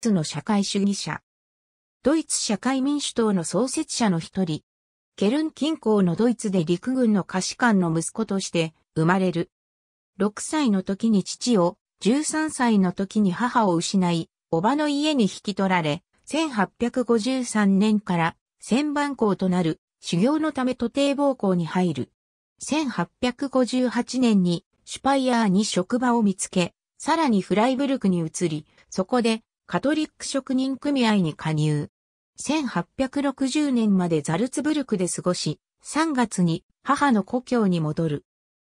ツの社会主義者。ドイツ社会民主党の創設者の一人。ケルン近郊のドイツで陸軍の歌士官の息子として生まれる。6歳の時に父を、13歳の時に母を失い、おばの家に引き取られ、1853年から千番校となる修行のため徒弟暴行に入る。1858年にシュパイヤーに職場を見つけ、さらにフライブルクに移り、そこでカトリック職人組合に加入。1860年までザルツブルクで過ごし、3月に母の故郷に戻る。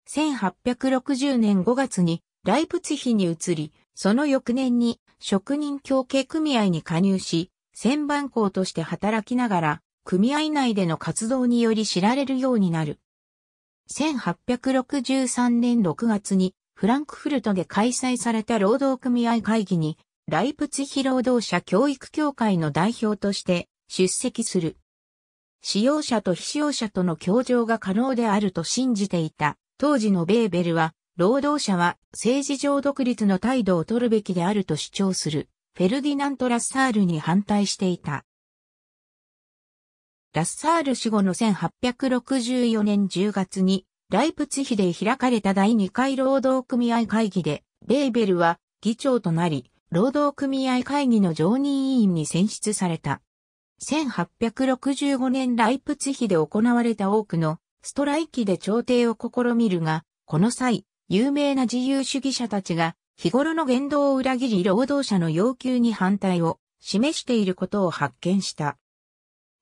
1860年5月にライプツヒに移り、その翌年に職人協計組合に加入し、旋盤工として働きながら、組合内での活動により知られるようになる。1863年6月にフランクフルトで開催された労働組合会議にライプツヒ労働者教育協会の代表として出席する。使用者と非使用者との協調が可能であると信じていた。当時のベーベルは、労働者は政治上独立の態度を取るべきであると主張する、フェルディナント・ラッサールに反対していた。ラッサール死後の1864年10月に、ライプツヒで開かれた第2回労働組合会議で、ベーベルは議長となり、労働組合会議の常任委員に選出された。1865年ライプツヒで行われた多くのストライキで調停を試みるが、この際、有名な自由主義者たちが日頃の言動を裏切り労働者の要求に反対を示していることを発見した。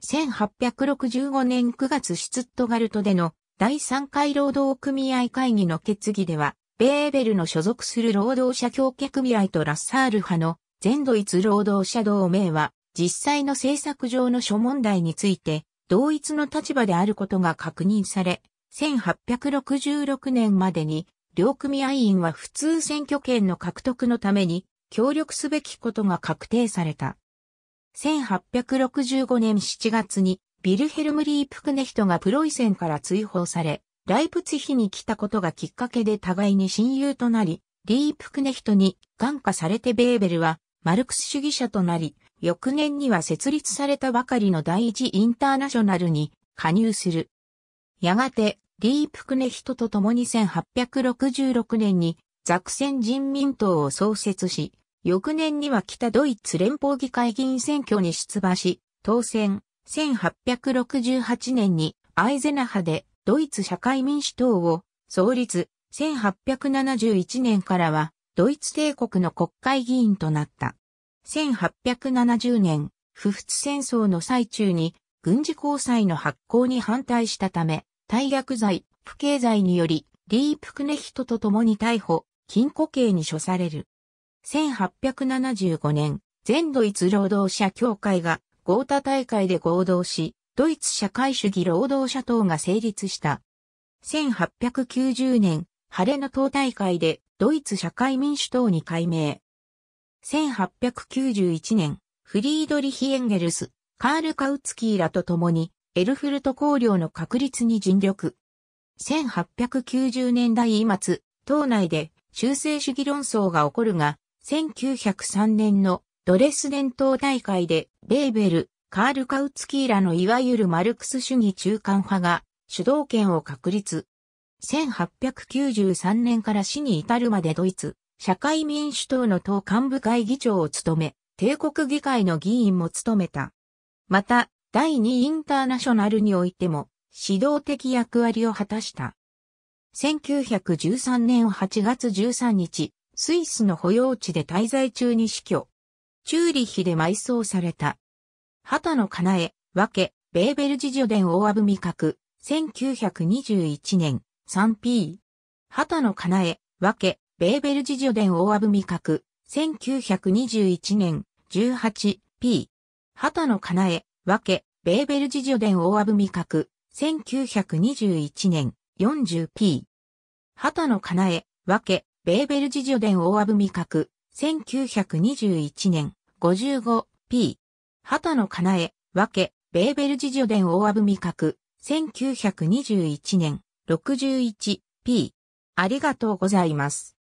1865年9月シュツットガルトでの第3回労働組合会議の決議では、ベーベルの所属する労働者協脚組合とラッサール派の全ドイツ労働者同盟は実際の政策上の諸問題について同一の立場であることが確認され、1866年までに両組合員は普通選挙権の獲得のために協力すべきことが確定された。1865年7月にビルヘルム・リープクネヒトがプロイセンから追放され、ライプツヒに来たことがきっかけで互いに親友となり、リープクネヒトに感化されてベーベルはマルクス主義者となり、翌年には設立されたばかりの第一インターナショナルに加入する。やがて、リープクネヒトと共に1866年にザクセン人民党を創設し、翌年には北ドイツ連邦議会議員選挙に出馬し、当選1868年にアイゼナハでドイツ社会民主党を創立、1871年からは、ドイツ帝国の国会議員となった。1870年、不仏戦争の最中に、軍事交際の発行に反対したため、大逆罪、不敬罪により、リープクネヒトと共に逮捕、禁錮刑に処される。1875年、全ドイツ労働者協会が、ゴータ大会で合同し、ドイツ社会主義労働者党が成立した。1890年、晴れの党大会でドイツ社会民主党に改名。1891年、フリードリヒ・エンゲルス、カール・カウツキーらと共に、エルフルト公領の確立に尽力。1890年代末、党内で修正主義論争が起こるが、1903年のドレスデン党大会で、ベーベル、カール・カウツキーらのいわゆるマルクス主義中間派が主導権を確立。1893年から死に至るまでドイツ、社会民主党の党幹部会議長を務め、帝国議会の議員も務めた。また、第2インターナショナルにおいても、指導的役割を果たした。1913年8月13日、スイスの保養地で滞在中に死去。チューリッヒで埋葬された。畑のかなえ、わけ、ベーベル自助伝大阿部味覚、1921年、3P。畑のかなえ、わけ、ベーベル自助伝大阿部味覚、1921年、18P。畑のかなえ、わけ、ベーベル自助伝大阿部味覚、1921年、40P。畑のかなえ、わけ、ベーベル自助伝大阿部味覚、1921年、55P。畑のかなえ、わけ、ベーベル自助伝大阿部味覚、1921年、61p。ありがとうございます。